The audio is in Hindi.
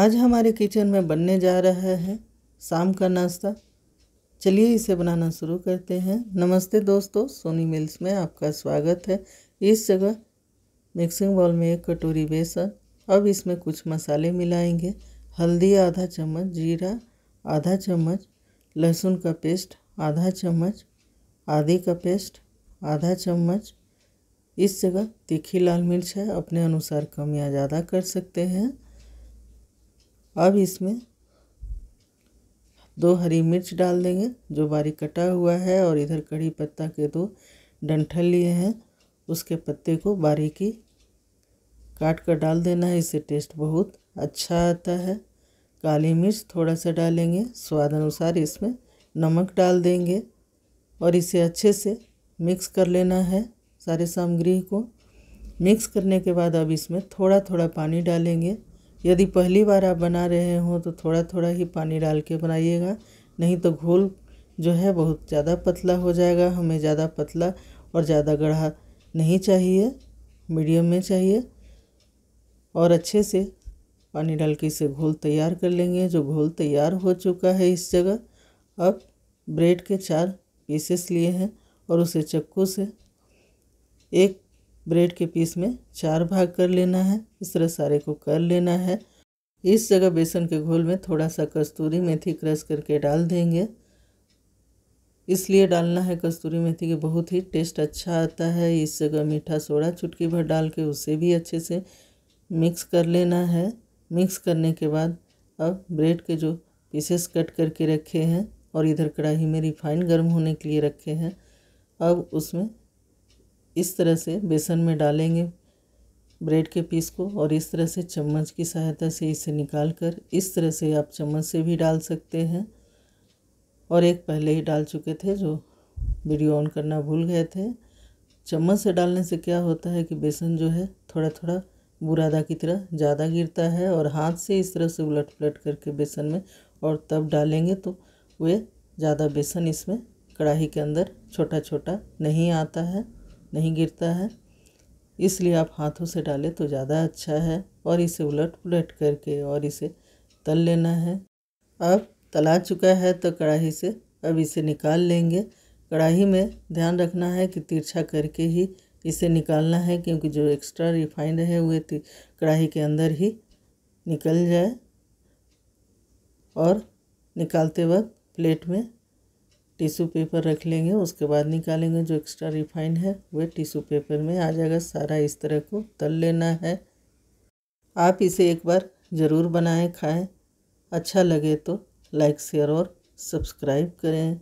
आज हमारे किचन में बनने जा रहा है शाम का नाश्ता चलिए इसे बनाना शुरू करते हैं नमस्ते दोस्तों सोनी मिल्स में आपका स्वागत है इस जगह मिक्सिंग बाउल में एक कटोरी बेसन अब इसमें कुछ मसाले मिलाएंगे हल्दी आधा चम्मच जीरा आधा चम्मच लहसुन का पेस्ट आधा चम्मच आदि का पेस्ट आधा चम्मच इस जगह तीखी लाल मिर्च है अपने अनुसार कम या ज़्यादा कर सकते हैं अब इसमें दो हरी मिर्च डाल देंगे जो बारीक कटा हुआ है और इधर कड़ी पत्ता के दो डंठल लिए हैं उसके पत्ते को बारीकी काट कर डाल देना है इससे टेस्ट बहुत अच्छा आता है काली मिर्च थोड़ा सा डालेंगे स्वाद अनुसार इसमें नमक डाल देंगे और इसे अच्छे से मिक्स कर लेना है सारे सामग्री को मिक्स करने के बाद अब इसमें थोड़ा थोड़ा पानी डालेंगे यदि पहली बार आप बना रहे हो तो थोड़ा थोड़ा ही पानी डाल के बनाइएगा नहीं तो घोल जो है बहुत ज़्यादा पतला हो जाएगा हमें ज़्यादा पतला और ज़्यादा गढ़ा नहीं चाहिए मीडियम में चाहिए और अच्छे से पानी डाल के इसे घोल तैयार कर लेंगे जो घोल तैयार हो चुका है इस जगह अब ब्रेड के चार पीसेस लिए हैं और उसे चक्कू से एक ब्रेड के पीस में चार भाग कर लेना है इस तरह सारे को कर लेना है इस जगह बेसन के घोल में थोड़ा सा कस्तूरी मेथी क्रश करके डाल देंगे इसलिए डालना है कस्तूरी मेथी के बहुत ही टेस्ट अच्छा आता है इस जगह मीठा सोडा चुटकी भर डाल के उसे भी अच्छे से मिक्स कर लेना है मिक्स करने के बाद अब ब्रेड के जो पीसेस कट करके रखे हैं और इधर कढ़ाई में रिफाइन गर्म होने के लिए रखे हैं अब उसमें इस तरह से बेसन में डालेंगे ब्रेड के पीस को और इस तरह से चम्मच की सहायता से इसे निकाल कर इस तरह से आप चम्मच से भी डाल सकते हैं और एक पहले ही डाल चुके थे जो वीडियो ऑन करना भूल गए थे चम्मच से डालने से क्या होता है कि बेसन जो है थोड़ा थोड़ा बुरादा की तरह ज़्यादा गिरता है और हाथ से इस तरह से उलट पलट करके बेसन में और तब डालेंगे तो वे ज़्यादा बेसन इसमें कढ़ाई के अंदर छोटा छोटा नहीं आता है नहीं गिरता है इसलिए आप हाथों से डालें तो ज़्यादा अच्छा है और इसे उलट पुलट करके और इसे तल लेना है अब तला चुका है तो कढ़ाई से अब इसे निकाल लेंगे कढ़ाई में ध्यान रखना है कि तिरछा करके ही इसे निकालना है क्योंकि जो एक्स्ट्रा रिफाइंड रहे हुए कढ़ाई के अंदर ही निकल जाए और निकालते वक्त प्लेट में टिश्यू पेपर रख लेंगे उसके बाद निकालेंगे जो एक्स्ट्रा रिफाइंड है वह टिश्यू पेपर में आ जाएगा सारा इस तरह को तल लेना है आप इसे एक बार ज़रूर बनाएं खाएं अच्छा लगे तो लाइक शेयर और सब्सक्राइब करें